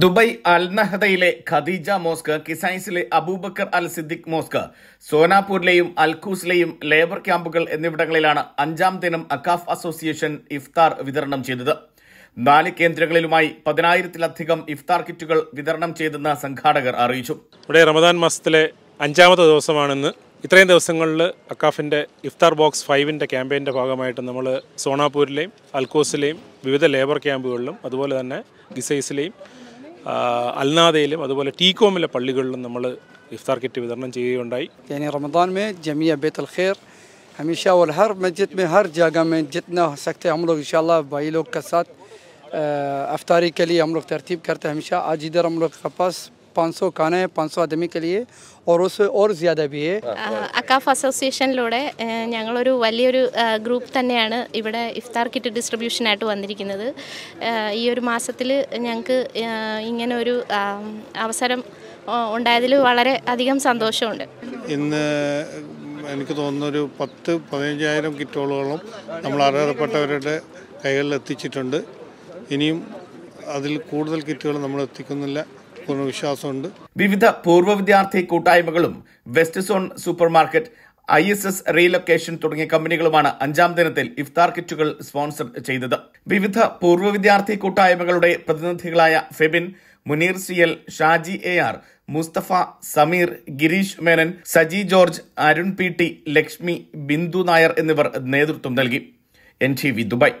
Dubai അൽനഹദയിലെ Khadija mosque കിസൈൻസിലെ Abu Bakr Al Siddique mosque സോനാപൂരിലെയും അൽഖൂസിലെയും ലേബർ ക്യാമ്പുകൾ എന്നിവിടങ്ങളിലാണ് അഞ്ചാം ദിനം അക്കാഫ് അസോസിയേഷൻ ഇഫ്താർ വിതരണം ചെയ്തത് നാല് കേന്ദ്രങ്ങളിലുമായി പതിനായിരത്തിലധികം ഇഫ്താർ കിറ്റുകൾ വിതരണം ചെയ്തെന്ന് സംഘാടകർ അറിയിച്ചു ഇവിടെ റമദാൻ മാസത്തിലെ അഞ്ചാമത്തെ ദിവസമാണെന്ന് ഇത്രയും ദിവസങ്ങളിൽ അക്കാഫിൻ്റെ ഇഫ്താർ ബോക്സ് ഫൈവിൻ്റെ ക്യാമ്പയിൻ്റെ ഭാഗമായിട്ട് നമ്മൾ സോണാപൂരിലെയും അൽക്കോസിലെയും വിവിധ ലേബർ ക്യാമ്പുകളിലും അതുപോലെ തന്നെ ഗിസൈസിലെയും അൽനാദയിലും അതുപോലെ ടീകോമിലെ പള്ളികളിലും നമ്മൾ ഇഫ്താർ കിറ്റ് വിതരണം ചെയ്യുകയുണ്ടായി يعني رمضان में جميع بيت الخير हमेशा और हर मस्जिद में हर जगह में जितना सकते हम लोग इंशाल्लाह भाई लोग के साथ अफ्तारी के लिए हम लोग तरतीब करते हैं हमेशा आज इधर हम लोग के पास 500 കാന है അതമിക്കലിയെ അക്കാഫ് അസോസിയേഷനിലൂടെ ഞങ്ങളൊരു വലിയൊരു ഗ്രൂപ്പ് തന്നെയാണ് ഇവിടെ ഇഫ്താർ കിറ്റ് ഡിസ്ട്രിബ്യൂഷനായിട്ട് വന്നിരിക്കുന്നത് ഈ ഒരു മാസത്തിൽ ഞങ്ങൾക്ക് ഇങ്ങനെ ഒരു അവസരം ഉണ്ടായതിൽ വളരെ അധികം സന്തോഷമുണ്ട് ഇന്ന് എനിക്ക് തോന്നുന്ന ഒരു പത്ത് പതിനഞ്ചായിരം കിറ്റോളുകളും നമ്മൾ അർഹതപ്പെട്ടവരുടെ കൈകളിൽ എത്തിച്ചിട്ടുണ്ട് ഇനിയും അതിൽ കൂടുതൽ കിറ്റുകൾ നമ്മൾ എത്തിക്കുന്നില്ല പൂർണ്ണവിശ്വാസമുണ്ട് വിവിധ പൂർവ്വ വിദ്യാർത്ഥി കൂട്ടായ്മകളും west zone supermarket I S S relocation തുടങ്ങിയ കമ്പനികളുമാണ് അഞ്ചാം ദിനത്തിൽ ഇഫ്താർ കിറ്റുകൾ സ്പോൺസർ ചെയ്തത് വിവിധ പൂർവ്വ വിദ്യാർത്ഥി കൂട്ടായ്മകളുടെ പ്രതിനിധികളായ Febin Muneer C L Shaji A R Mustafa Sameer Girish Menon Saji George Arun P T Lakshmi Bindu Nair എന്നിവർ നേതൃത്വം നൽകി എൻ ടി വി ദുബായ്